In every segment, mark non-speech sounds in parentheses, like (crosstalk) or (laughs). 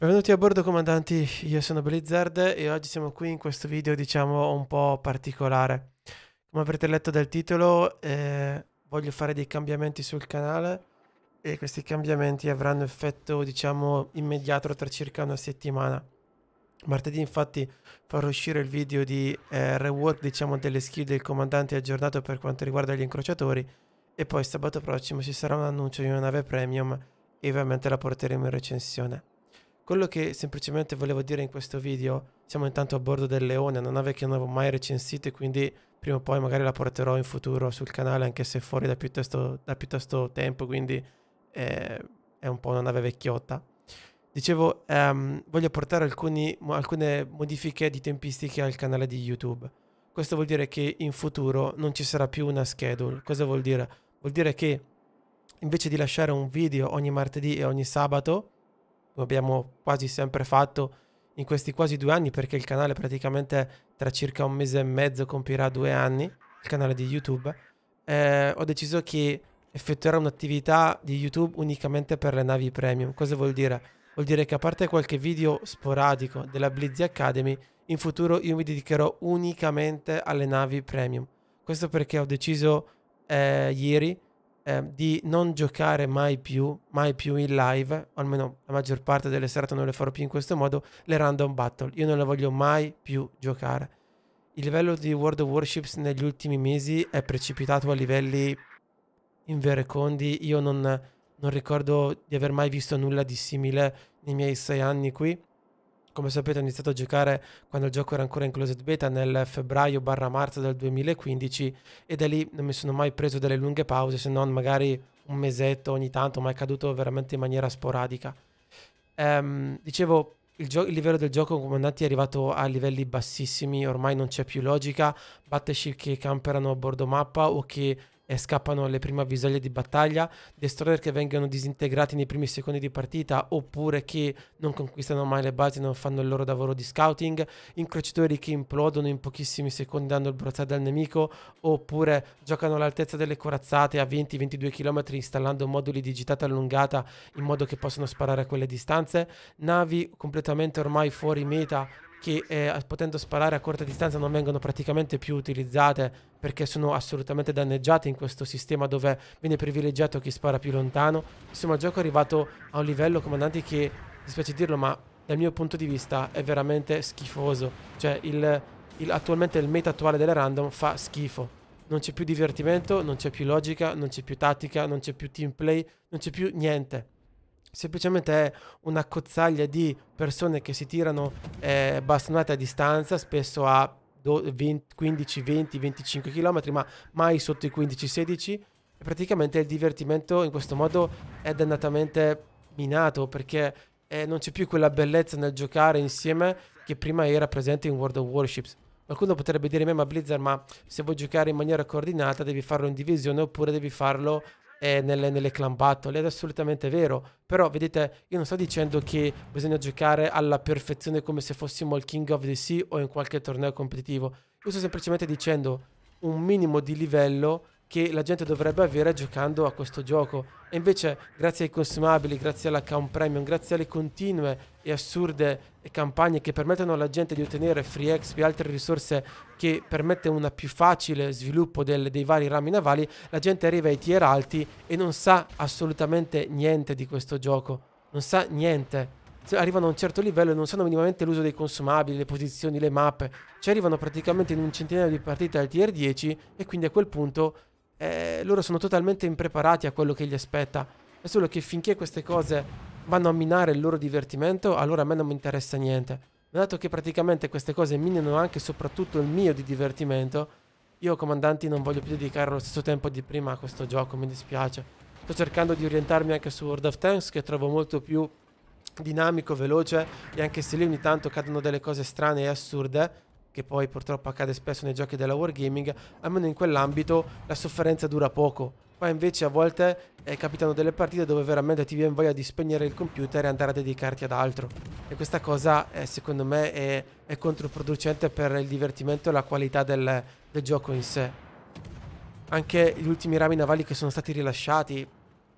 Benvenuti a bordo comandanti, io sono Blizzard e oggi siamo qui in questo video diciamo un po' particolare. Come avrete letto dal titolo eh, voglio fare dei cambiamenti sul canale e questi cambiamenti avranno effetto diciamo immediato tra circa una settimana. Martedì infatti farò uscire il video di eh, rework diciamo delle skill del comandante aggiornato per quanto riguarda gli incrociatori e poi sabato prossimo ci sarà un annuncio di una nave premium e ovviamente la porteremo in recensione. Quello che semplicemente volevo dire in questo video, siamo intanto a bordo del Leone, una nave che non avevo mai recensito e quindi prima o poi magari la porterò in futuro sul canale anche se fuori da piuttosto, da piuttosto tempo, quindi è, eh, è un po' una nave vecchiotta. Dicevo, um, voglio portare alcuni, alcune modifiche di tempistiche al canale di YouTube. Questo vuol dire che in futuro non ci sarà più una schedule. Cosa vuol dire? Vuol dire che invece di lasciare un video ogni martedì e ogni sabato, lo abbiamo quasi sempre fatto in questi quasi due anni perché il canale praticamente tra circa un mese e mezzo compirà due anni, il canale di YouTube, eh, ho deciso che effettuerò un'attività di YouTube unicamente per le navi premium. Cosa vuol dire? Vuol dire che a parte qualche video sporadico della Blizzy Academy, in futuro io mi dedicherò unicamente alle navi premium. Questo perché ho deciso eh, ieri Ehm, di non giocare mai più, mai più in live, almeno la maggior parte delle serate non le farò più in questo modo, le random battle. Io non le voglio mai più giocare. Il livello di World of Warships negli ultimi mesi è precipitato a livelli in inverecondi. Io non, non ricordo di aver mai visto nulla di simile nei miei sei anni qui come sapete ho iniziato a giocare quando il gioco era ancora in closed beta nel febbraio marzo del 2015 e da lì non mi sono mai preso delle lunghe pause se non magari un mesetto ogni tanto ma è caduto veramente in maniera sporadica um, dicevo il, il, livello del gioco comandanti è arrivato a livelli bassissimi ormai non c'è più logica battleship che camperano a bordo mappa o che e scappano alle prime avvisaglie di battaglia, destroyer che vengono disintegrati nei primi secondi di partita oppure che non conquistano mai le basi, non fanno il loro lavoro di scouting, incrociatori che implodono in pochissimi secondi dando il brozzardo al nemico oppure giocano all'altezza delle corazzate a 20-22 km installando moduli di gitata allungata in modo che possono sparare a quelle distanze, navi completamente ormai fuori meta che eh, potendo sparare a corta distanza non vengono praticamente più utilizzate perché sono assolutamente danneggiate in questo sistema dove viene privilegiato chi spara più lontano. Insomma il gioco è arrivato a un livello, comandanti, che, dispiace dirlo, ma dal mio punto di vista è veramente schifoso. Cioè il, il, attualmente il meta attuale delle random fa schifo. Non c'è più divertimento, non c'è più logica, non c'è più tattica, non c'è più team play, non c'è più niente semplicemente è una cozzaglia di persone che si tirano eh, bastonate a distanza, spesso a 20, 15, 20, 25 km, ma mai sotto i 15, 16. E praticamente il divertimento in questo modo è dannatamente minato perché eh, non c'è più quella bellezza nel giocare insieme che prima era presente in World of Warships. Qualcuno potrebbe dire a me, ma Blizzard, ma se vuoi giocare in maniera coordinata devi farlo in divisione oppure devi farlo eh, nelle, nelle clan battle, ed è assolutamente vero, però vedete io non sto dicendo che bisogna giocare alla perfezione come se fossimo il King of the Sea o in qualche torneo competitivo, io sto semplicemente dicendo un minimo di livello che la gente dovrebbe avere giocando a questo gioco. E invece, grazie ai consumabili, grazie all'account premium, grazie alle continue e assurde campagne che permettono alla gente di ottenere free XP e altre risorse che permettono un più facile sviluppo del, dei vari rami navali, la gente arriva ai tier alti e non sa assolutamente niente di questo gioco. Non sa niente arrivano a un certo livello e non sanno minimamente l'uso dei consumabili, le posizioni, le mappe. Ci arrivano praticamente in un centinaio di partite al tier 10 e quindi a quel punto eh, loro sono totalmente impreparati a quello che gli aspetta. È solo che finché queste cose vanno a minare il loro divertimento, allora a me non mi interessa niente. dato che praticamente queste cose minano anche e soprattutto il mio di divertimento, io comandanti non voglio più dedicare lo stesso tempo di prima a questo gioco, mi dispiace. Sto cercando di orientarmi anche su World of Tanks che trovo molto più dinamico, veloce e anche se lì ogni tanto cadono delle cose strane e assurde, che poi purtroppo accade spesso nei giochi della Wargaming, almeno in quell'ambito la sofferenza dura poco. Qua invece a volte eh, capitano delle partite dove veramente ti viene voglia di spegnere il computer e andare a dedicarti ad altro. E questa cosa eh, secondo me è, è, controproducente per il divertimento e la qualità del, del gioco in sé. Anche gli ultimi rami navali che sono stati rilasciati,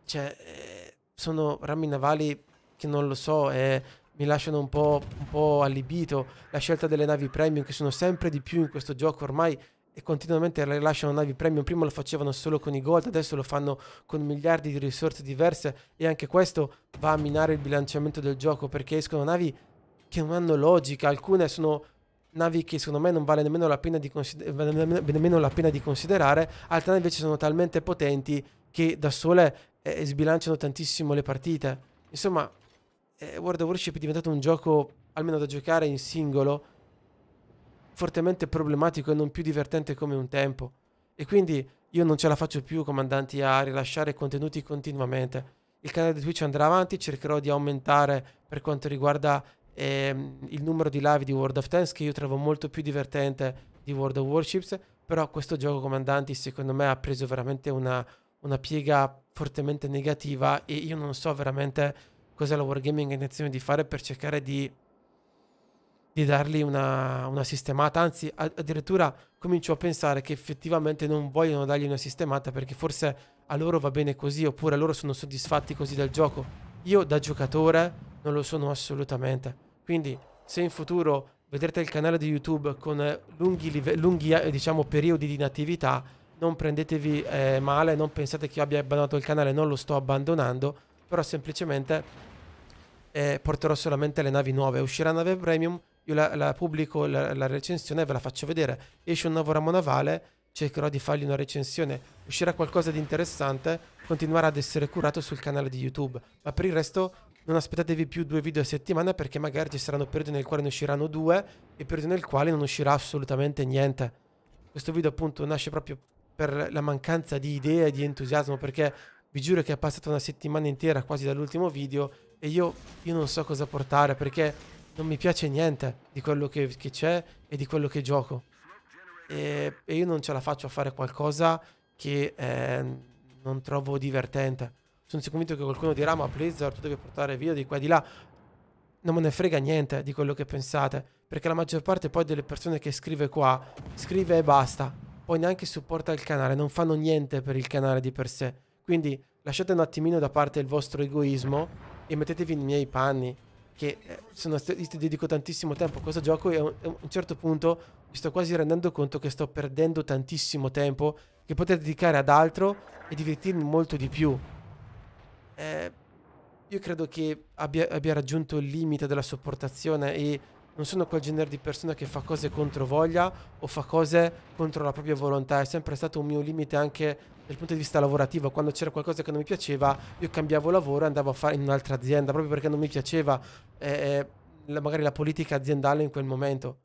cioè, eh, sono rami navali che non lo so, eh, mi lasciano un po', un po', allibito. La scelta delle navi premium, che sono sempre di più in questo gioco ormai, e continuamente rilasciano navi premium. Prima lo facevano solo con i gold, adesso lo fanno con miliardi di risorse diverse. E anche questo va a minare il bilanciamento del gioco perché escono navi che non hanno logica. Alcune sono navi che secondo me non vale nemmeno la pena di, consider nemmeno la pena di considerare, altre invece sono talmente potenti che da sole eh, sbilanciano tantissimo le partite. Insomma, eh, World of Warship è diventato un gioco, almeno da giocare in singolo, fortemente problematico e non più divertente come un tempo. E quindi io non ce la faccio più, comandanti, a rilasciare contenuti continuamente. Il canale di Twitch andrà avanti, cercherò di aumentare per quanto riguarda ehm, il numero di live di World of Tanks, che io trovo molto più divertente di World of Warships, però questo gioco, comandanti, secondo me ha preso veramente una, una piega fortemente negativa e io non so veramente cosa la Wargaming ha intenzione di fare per cercare di, di dargli una, una, sistemata. Anzi, addirittura comincio a pensare che effettivamente non vogliono dargli una sistemata perché forse a loro va bene così oppure loro sono soddisfatti così del gioco. Io da giocatore non lo sono assolutamente. Quindi se in futuro vedrete il canale di YouTube con lunghi, lunghi eh, diciamo, periodi di inattività, non prendetevi eh, male, non pensate che io abbia abbandonato il canale, non lo sto abbandonando, però semplicemente eh, porterò solamente le navi nuove. Uscirà nave premium, io la, la pubblico la, la, recensione ve la faccio vedere. Esce un nuovo ramo navale, cercherò di fargli una recensione. Uscirà qualcosa di interessante, continuerà ad essere curato sul canale di YouTube. Ma per il resto non aspettatevi più due video a settimana perché magari ci saranno periodi nel quale ne usciranno due e periodi nel quale non uscirà assolutamente niente. Questo video appunto nasce proprio per la mancanza di idee e di entusiasmo perché vi giuro che è passata una settimana intera quasi dall'ultimo video e io, io non so cosa portare perché non mi piace niente di quello che c'è e di quello che gioco. E, e, io non ce la faccio a fare qualcosa che eh, non trovo divertente. Sono sicuro che qualcuno dirà ma Blizzard tu devi portare via di qua e di là. Non me ne frega niente di quello che pensate. Perché la maggior parte poi delle persone che scrive qua, scrive e basta. Poi neanche supporta il canale, non fanno niente per il canale di per sé. Quindi lasciate un attimino da parte il vostro egoismo e mettetevi nei miei panni, che eh, sono io dedico tantissimo tempo a questo gioco e a un, a un certo punto mi sto quasi rendendo conto che sto perdendo tantissimo tempo che poter dedicare ad altro e divertirmi molto di più. Eh, io credo che abbia, abbia raggiunto il limite della sopportazione e non sono quel genere di persona che fa cose contro voglia o fa cose contro la propria volontà. È sempre stato un mio limite anche dal punto di vista lavorativo, quando c'era qualcosa che non mi piaceva, io cambiavo lavoro e andavo a fare in un'altra azienda, proprio perché non mi piaceva eh, eh magari la politica aziendale in quel momento.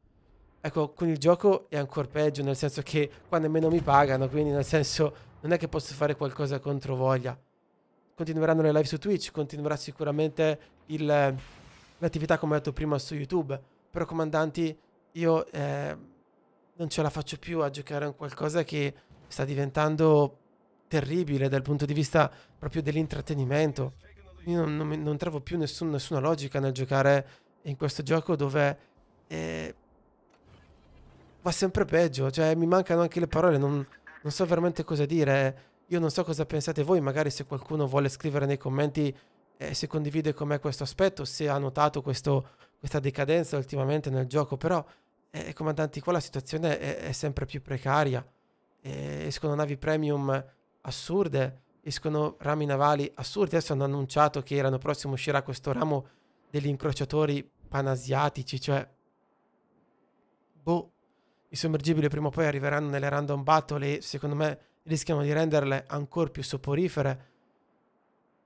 Ecco, con il gioco è ancora peggio, nel senso che qua nemmeno mi pagano, quindi nel senso non è che posso fare qualcosa contro voglia. Continueranno le live su Twitch, continuerà sicuramente l'attività come ho detto prima su YouTube, però comandanti io eh, non ce la faccio più a giocare a qualcosa che sta diventando terribile dal punto di vista proprio dell'intrattenimento. Io non, non, non trovo più nessun, nessuna logica nel giocare in questo gioco dove eh, va sempre peggio, cioè mi mancano anche le parole, non, non so veramente cosa dire. Io non so cosa pensate voi, magari se qualcuno vuole scrivere nei commenti eh, se condivide con me questo aspetto, se ha notato questo, questa decadenza ultimamente nel gioco, però eh, comandanti qua la situazione è, è sempre più precaria. Eh, escono navi premium assurde, escono rami navali assurdi. Adesso hanno annunciato che l'anno prossimo uscirà questo ramo degli incrociatori panasiatici, cioè... Boh, i sommergibili prima o poi arriveranno nelle random battle e secondo me rischiano di renderle ancora più soporifere.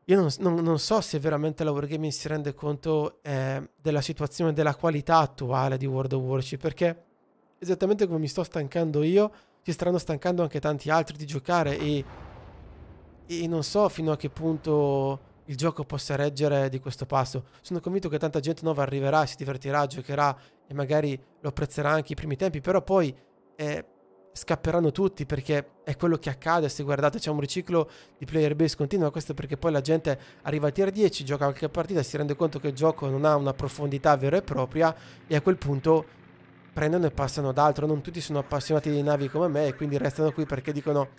Io non, non, non, so se veramente la Wargaming si rende conto eh, della situazione, della qualità attuale di World of Warcraft, perché esattamente come mi sto stancando io, si staranno stancando anche tanti altri di giocare e, e non so fino a che punto il gioco possa reggere di questo passo. Sono convinto che tanta gente nuova arriverà, si divertirà, giocherà e magari lo apprezzerà anche i primi tempi, però poi eh, scapperanno tutti perché è quello che accade se guardate c'è un riciclo di player base continuo, questo perché poi la gente arriva a tier 10, gioca qualche partita, si rende conto che il gioco non ha una profondità vera e propria e a quel punto prendono e passano ad altro. Non tutti sono appassionati di navi come me e quindi restano qui perché dicono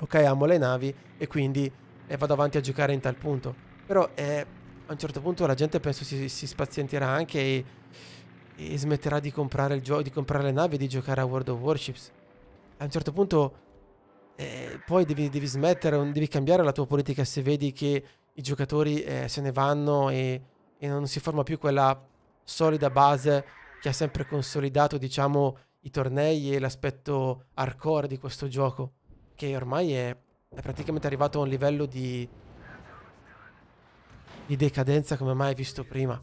ok amo le navi e quindi eh, vado avanti a giocare in tal punto. Però eh, a un certo punto la gente penso si, si spazienterà anche e, e smetterà di comprare, il gioco, di comprare le navi e di giocare a World of Warships. A un certo punto eh, poi devi, devi, smettere, devi cambiare la tua politica se vedi che i giocatori eh, se ne vanno e, e non si forma più quella solida base che ha sempre consolidato, diciamo, i tornei e l'aspetto hardcore di questo gioco, che ormai è, è praticamente arrivato a un livello di, di decadenza come mai visto prima.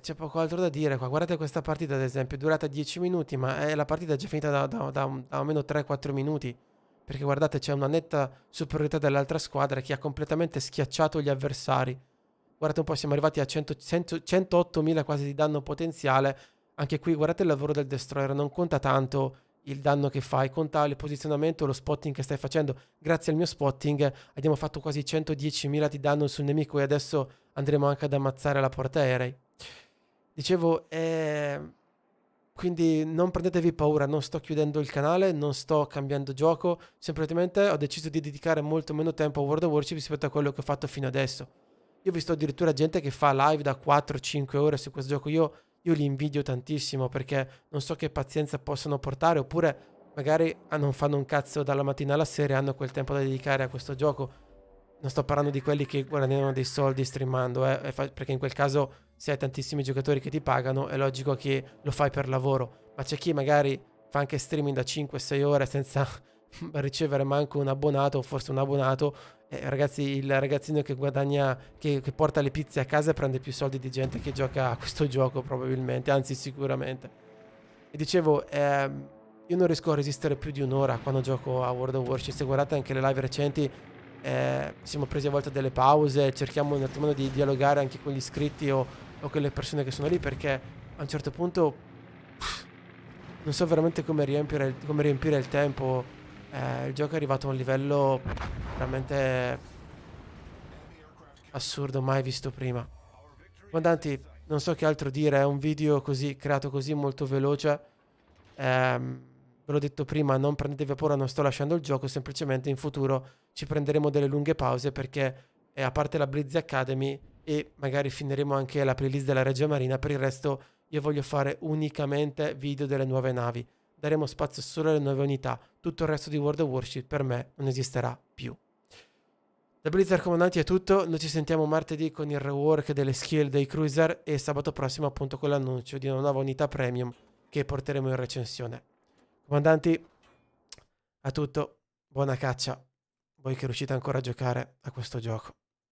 C'è poco altro da dire qua. Guardate questa partita, ad esempio, è durata 10 minuti, ma è la partita è già finita da, da, da, da almeno 3-4 minuti. Perché guardate, c'è una netta superiorità dell'altra squadra che ha completamente schiacciato gli avversari Guardate un po', siamo arrivati a 108.000 quasi di danno potenziale. Anche qui guardate il lavoro del destroyer, non conta tanto il danno che fai, conta il posizionamento, lo spotting che stai facendo. Grazie al mio spotting abbiamo fatto quasi 110.000 di danno sul nemico e adesso andremo anche ad ammazzare la portaerei. Dicevo, eh... quindi non prendetevi paura, non sto chiudendo il canale, non sto cambiando gioco, semplicemente ho deciso di dedicare molto meno tempo a World of Warship rispetto a quello che ho fatto fino adesso io ho visto addirittura gente che fa live da 4-5 ore su questo gioco. Io, io li invidio tantissimo perché non so che pazienza possono portare. Oppure magari non fanno un cazzo dalla mattina alla sera e hanno quel tempo da dedicare a questo gioco. Non sto parlando di quelli che guadagnano dei soldi streamando, eh, perché in quel caso se hai tantissimi giocatori che ti pagano è logico che lo fai per lavoro. Ma c'è chi magari fa anche streaming da 5-6 ore senza (laughs) ricevere manco un abbonato o forse un abbonato eh, ragazzi, il ragazzino che guadagna, che, che, porta le pizze a casa prende più soldi di gente che gioca a questo gioco probabilmente, anzi sicuramente. E dicevo, ehm, io non riesco a resistere più di un'ora quando gioco a World of Warship. Se guardate anche le live recenti, eh, siamo presi a volte delle pause, cerchiamo un attimino di dialogare anche con gli iscritti o, o con le persone che sono lì perché a un certo punto pff, non so veramente come riempire, come riempire il tempo. Eh, il gioco è arrivato a un livello Veramente assurdo, mai visto prima. Comandanti, non so che altro dire, è un video così, creato così, molto veloce. Ehm, ve l'ho detto prima, non prendetevi paura, non sto lasciando il gioco, semplicemente in futuro ci prenderemo delle lunghe pause perché, eh, a parte la Blizz Academy, e magari finiremo anche la playlist della Regia Marina, per il resto io voglio fare unicamente video delle nuove navi daremo spazio solo alle nuove unità, tutto il resto di World of Warship per me non esisterà più. Da Blizzard Comandanti è tutto, noi ci sentiamo martedì con il rework delle skill dei cruiser e sabato prossimo appunto con l'annuncio di una nuova unità premium che porteremo in recensione. Comandanti, a tutto, buona caccia, voi che riuscite ancora a giocare a questo gioco.